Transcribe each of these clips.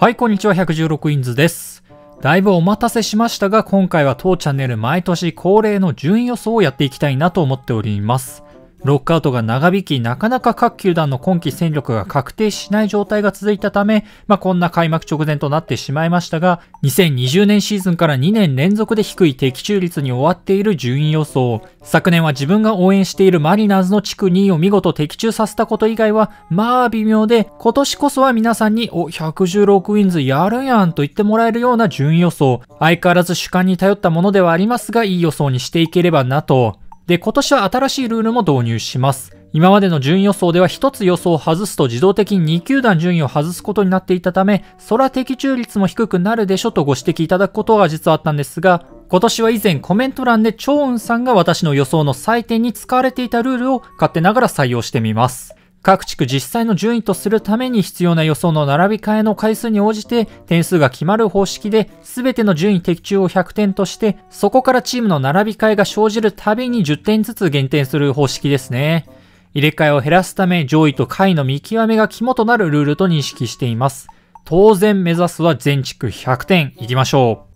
はい、こんにちは、116インズです。だいぶお待たせしましたが、今回は当チャンネル毎年恒例の順位予想をやっていきたいなと思っております。ロックアウトが長引き、なかなか各球団の今季戦力が確定しない状態が続いたため、まあ、こんな開幕直前となってしまいましたが、2020年シーズンから2年連続で低い的中率に終わっている順位予想。昨年は自分が応援しているマリナーズの地区2位を見事的中させたこと以外は、まあ微妙で、今年こそは皆さんに、お、116ウィンズやるやんと言ってもらえるような順位予想。相変わらず主観に頼ったものではありますが、いい予想にしていければなと。で、今年は新しいルールも導入します。今までの順位予想では1つ予想を外すと自動的に2球団順位を外すことになっていたため、空的中率も低くなるでしょとご指摘いただくことが実はあったんですが、今年は以前コメント欄で超運さんが私の予想の採点に使われていたルールを勝手ながら採用してみます。各地区実際の順位とするために必要な予想の並び替えの回数に応じて点数が決まる方式で全ての順位的中を100点としてそこからチームの並び替えが生じるたびに10点ずつ減点する方式ですね。入れ替えを減らすため上位と下位の見極めが肝となるルールと認識しています。当然目指すは全地区100点いきましょ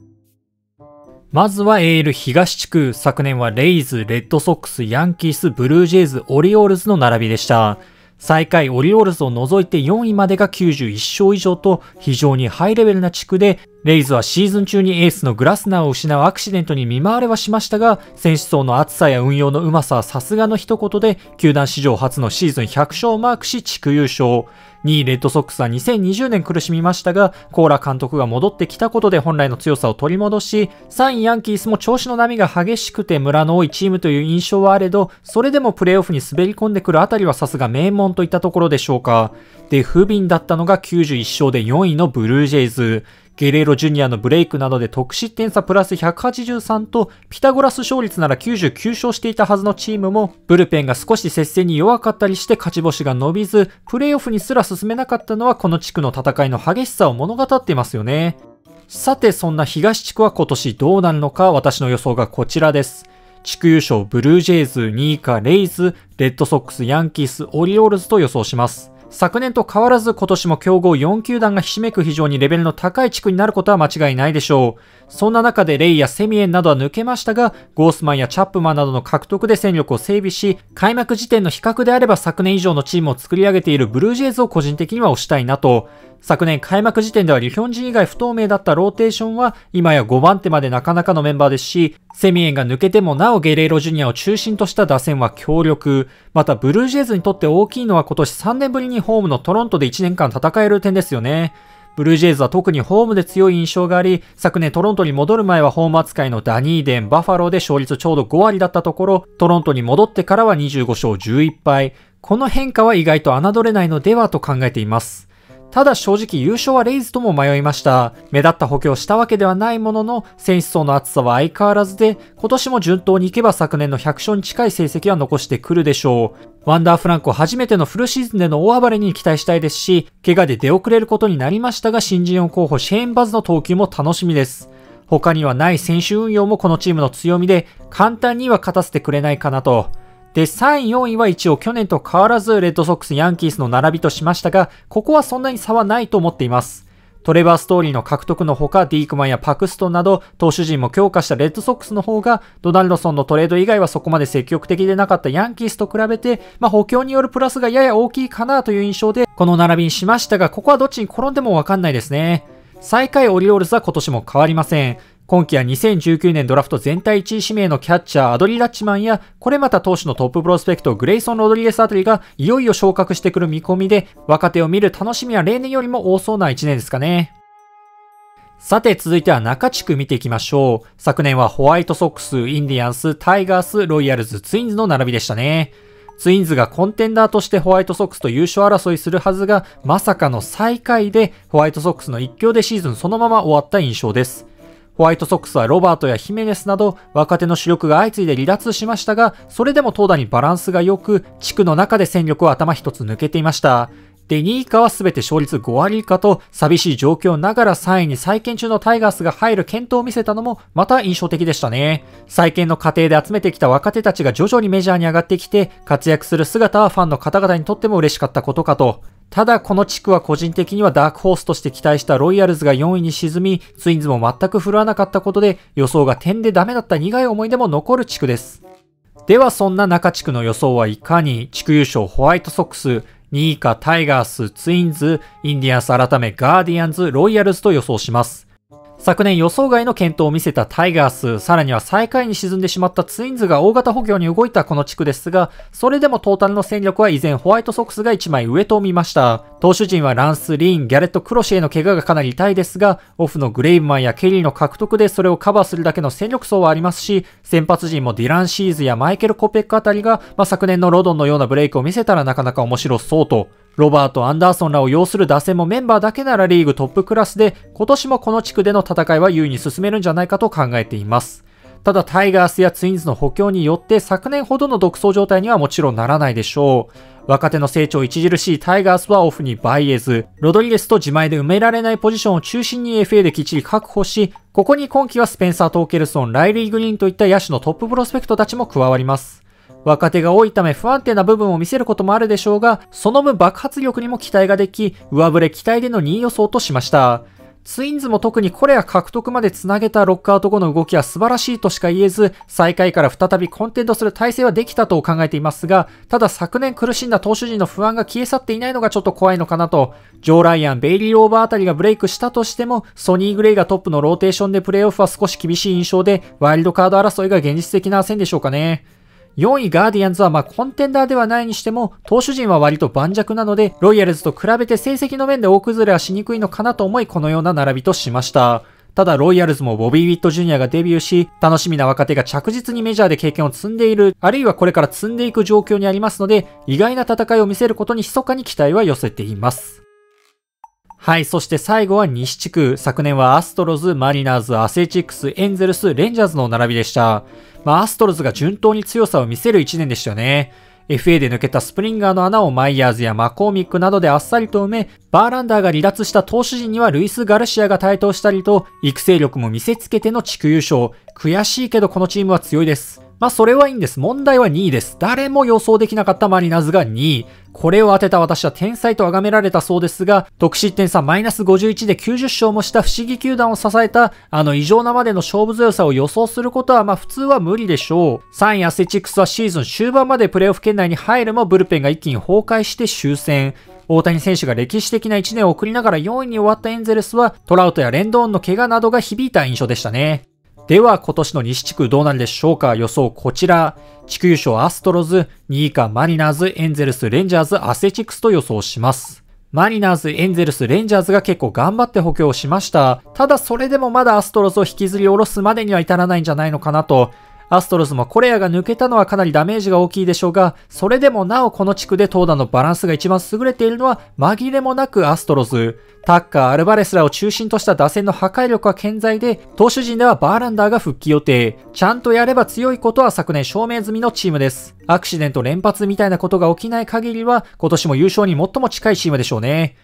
う。まずは AL 東地区、昨年はレイズ、レッドソックス、ヤンキース、ブルージェイズ、オリオールズの並びでした。最下位オリオールズを除いて4位までが91勝以上と非常にハイレベルな地区で、レイズはシーズン中にエースのグラスナーを失うアクシデントに見舞われはしましたが、選手層の厚さや運用のうまさはさすがの一言で、球団史上初のシーズン100勝をマークし地区優勝。2位レッドソックスは2020年苦しみましたが、コーラ監督が戻ってきたことで本来の強さを取り戻し、3位ヤンキースも調子の波が激しくて村の多いチームという印象はあれど、それでもプレーオフに滑り込んでくるあたりはさすが名門といったところでしょうか。で、不憫だったのが91勝で4位のブルージェイズ。ゲレーロジュニアのブレイクなどで得失点差プラス183と、ピタゴラス勝率なら99勝していたはずのチームも、ブルペンが少し接戦に弱かったりして勝ち星が伸びず、プレイオフにすら進めなかったのはこの地区の戦いの激しさを物語っていますよね。さて、そんな東地区は今年どうなるのか、私の予想がこちらです。地区優勝ブルージェイズ、ニーカ、レイズ、レッドソックス、ヤンキース、オリオールズと予想します。昨年と変わらず今年も強豪4球団がひしめく非常にレベルの高い地区になることは間違いないでしょう。そんな中でレイやセミエンなどは抜けましたが、ゴースマンやチャップマンなどの獲得で戦力を整備し、開幕時点の比較であれば昨年以上のチームを作り上げているブルージェイズを個人的には推したいなと。昨年開幕時点ではリヒョンジン以外不透明だったローテーションは今や5番手までなかなかのメンバーですし、セミエンが抜けてもなおゲレーロジュニアを中心とした打線は強力。またブルージェイズにとって大きいのは今年3年ぶりにホームのトロントで1年間戦える点ですよね。ブルージェイズは特にホームで強い印象があり、昨年トロントに戻る前はホーム扱いのダニーデン、バファローで勝率ちょうど5割だったところ、トロントに戻ってからは25勝11敗。この変化は意外と侮れないのではと考えています。ただ正直優勝はレイズとも迷いました。目立った補強したわけではないものの、選手層の厚さは相変わらずで、今年も順当にいけば昨年の100勝に近い成績は残してくるでしょう。ワンダーフランコ初めてのフルシーズンでの大暴れに期待したいですし、怪我で出遅れることになりましたが、新人王候補シェーンバズの投球も楽しみです。他にはない選手運用もこのチームの強みで、簡単には勝たせてくれないかなと。で、3位、4位は一応去年と変わらずレッドソックス、ヤンキースの並びとしましたが、ここはそんなに差はないと思っています。トレバー・ストーリーの獲得のほか、ディークマンやパクストンなど、投手陣も強化したレッドソックスの方が、ドナルドソンのトレード以外はそこまで積極的でなかったヤンキースと比べて、まあ、補強によるプラスがやや大きいかなという印象で、この並びにしましたが、ここはどっちに転んでもわかんないですね。最下位オリオールズは今年も変わりません。今季は2019年ドラフト全体1位指名のキャッチャーアドリー・ラッチマンや、これまた投手のトッププロスペクトグレイソン・ロドリゲスあたりがいよいよ昇格してくる見込みで、若手を見る楽しみは例年よりも多そうな1年ですかね。さて続いては中地区見ていきましょう。昨年はホワイトソックス、インディアンス、タイガース、ロイヤルズ、ツインズの並びでしたね。ツインズがコンテンダーとしてホワイトソックスと優勝争いするはずが、まさかの最下位でホワイトソックスの一強でシーズンそのまま終わった印象です。ホワイトソックスはロバートやヒメネスなど若手の主力が相次いで離脱しましたが、それでも投打にバランスが良く、地区の中で戦力を頭一つ抜けていました。で、2位以下は全て勝率5割以下と、寂しい状況ながら3位に再建中のタイガースが入る検討を見せたのも、また印象的でしたね。再建の過程で集めてきた若手たちが徐々にメジャーに上がってきて、活躍する姿はファンの方々にとっても嬉しかったことかと。ただこの地区は個人的にはダークホースとして期待したロイヤルズが4位に沈み、ツインズも全く振るわなかったことで予想が点でダメだった苦い思い出も残る地区です。ではそんな中地区の予想はいかに地区優勝ホワイトソックス、2位かタイガース、ツインズ、インディアンス改めガーディアンズ、ロイヤルズと予想します。昨年予想外の検討を見せたタイガース、さらには最下位に沈んでしまったツインズが大型補強に動いたこの地区ですが、それでもトータルの戦力は依然ホワイトソックスが1枚上と見ました。投手陣はランス・リーン、ギャレット・クロシへの怪我がかなり痛いですが、オフのグレイブマンやケリーの獲得でそれをカバーするだけの戦力層はありますし、先発陣もディラン・シーズやマイケル・コペックあたりが、まあ、昨年のロドンのようなブレイクを見せたらなかなか面白そうと。ロバート・アンダーソンらを擁する打線もメンバーだけならリーグトップクラスで、今年もこの地区での戦いは優位に進めるんじゃないかと考えています。ただタイガースやツインズの補強によって昨年ほどの独走状態にはもちろんならないでしょう。若手の成長著しいタイガースはオフにバイエズ、ロドリゲスと自前で埋められないポジションを中心に FA できっちり確保し、ここに今季はスペンサー・トーケルソン、ライリー・グリーンといった野手のトッププロスペクトたちも加わります。若手が多いため不安定な部分を見せることもあるでしょうが、その分爆発力にも期待ができ、上振れ期待での2位予想としました。ツインズも特にコレア獲得まで繋げたロックアウト後の動きは素晴らしいとしか言えず、最下位から再びコンテントする体制はできたと考えていますが、ただ昨年苦しんだ投手陣の不安が消え去っていないのがちょっと怖いのかなと、ジョー・ライアン、ベイリー・オーバーあたりがブレイクしたとしても、ソニー・グレイがトップのローテーションでプレイオフは少し厳しい印象で、ワイルドカード争いが現実的な線でしょうかね。4位ガーディアンズはまあコンテンダーではないにしても、投手陣は割と盤石なので、ロイヤルズと比べて成績の面で大崩れはしにくいのかなと思い、このような並びとしました。ただ、ロイヤルズもボビー・ウィット・ジュニアがデビューし、楽しみな若手が着実にメジャーで経験を積んでいる、あるいはこれから積んでいく状況にありますので、意外な戦いを見せることに密かに期待は寄せています。はい。そして最後は西地区。昨年はアストロズ、マリナーズ、アセチックス、エンゼルス、レンジャーズの並びでした。まあ、アストロズが順当に強さを見せる1年でしたよね。FA で抜けたスプリンガーの穴をマイヤーズやマコーミックなどであっさりと埋め、バーランダーが離脱した投手陣にはルイス・ガルシアが台頭したりと、育成力も見せつけての地区優勝。悔しいけどこのチームは強いです。まあ、それはいいんです。問題は2位です。誰も予想できなかったマリナーズが2位。これを当てた私は天才と崇められたそうですが、得失点差マイナス51で90勝もした不思議球団を支えた、あの異常なまでの勝負強さを予想することはまあ普通は無理でしょう。3位アスレチックスはシーズン終盤までプレイオフ圏内に入るもブルペンが一気に崩壊して終戦。大谷選手が歴史的な1年を送りながら4位に終わったエンゼルスは、トラウトやレンドーンの怪我などが響いた印象でしたね。では今年の西地区どうなるでしょうか予想こちら。地区優勝アストロズ、2位かマリナーズ、エンゼルス、レンジャーズ、アセチックスと予想します。マリナーズ、エンゼルス、レンジャーズが結構頑張って補強しました。ただそれでもまだアストロズを引きずり下ろすまでには至らないんじゃないのかなと。アストロズもコレアが抜けたのはかなりダメージが大きいでしょうが、それでもなおこの地区で投打のバランスが一番優れているのは紛れもなくアストロズ。タッカー、アルバレスらを中心とした打線の破壊力は健在で、投手陣ではバーランダーが復帰予定。ちゃんとやれば強いことは昨年証明済みのチームです。アクシデント連発みたいなことが起きない限りは、今年も優勝に最も近いチームでしょうね。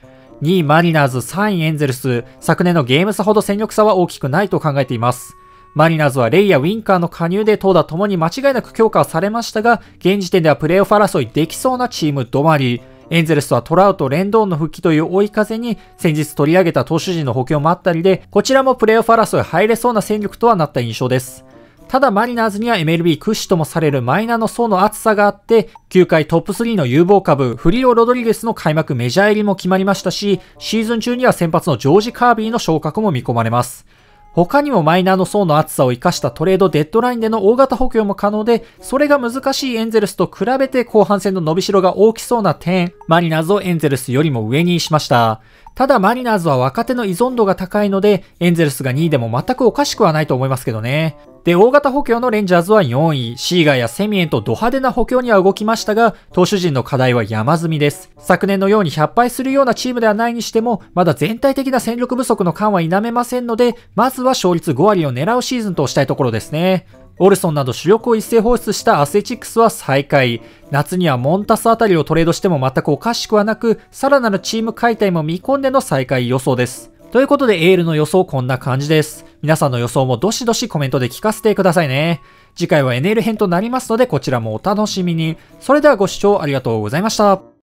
2位マリナーズ、3位エンゼルス、昨年のゲーム差ほど戦力差は大きくないと考えています。マリナーズはレイやウィンカーの加入で投打ともに間違いなく強化されましたが、現時点ではプレーオフ争いできそうなチーム止まり。エンゼルスはトラウト、レンドーンの復帰という追い風に、先日取り上げた投手陣の補強もあったりで、こちらもプレーオフ争い入れそうな戦力とはなった印象です。ただマリナーズには MLB 屈指ともされるマイナーの層の厚さがあって、球界トップ3の有望株、フリオ・ロドリゲスの開幕メジャー入りも決まりましたし、シーズン中には先発のジョージ・カービーの昇格も見込まれます。他にもマイナーの層の厚さを生かしたトレードデッドラインでの大型補強も可能で、それが難しいエンゼルスと比べて後半戦の伸びしろが大きそうな点、マリナーズをエンゼルスよりも上にしました。ただマリナーズは若手の依存度が高いので、エンゼルスが2位でも全くおかしくはないと思いますけどね。で、大型補強のレンジャーズは4位、シーガーやセミエンとド派手な補強には動きましたが、投手陣の課題は山積みです。昨年のように100敗するようなチームではないにしても、まだ全体的な戦力不足の感は否めませんので、まずは勝率5割を狙うシーズンとしたいところですね。オルソンなど主力を一斉放出したアスレチックスは最下位。夏にはモンタスあたりをトレードしても全くおかしくはなく、さらなるチーム解体も見込んでの最下位予想です。ということでエールの予想こんな感じです。皆さんの予想もどしどしコメントで聞かせてくださいね。次回は NL 編となりますのでこちらもお楽しみに。それではご視聴ありがとうございました。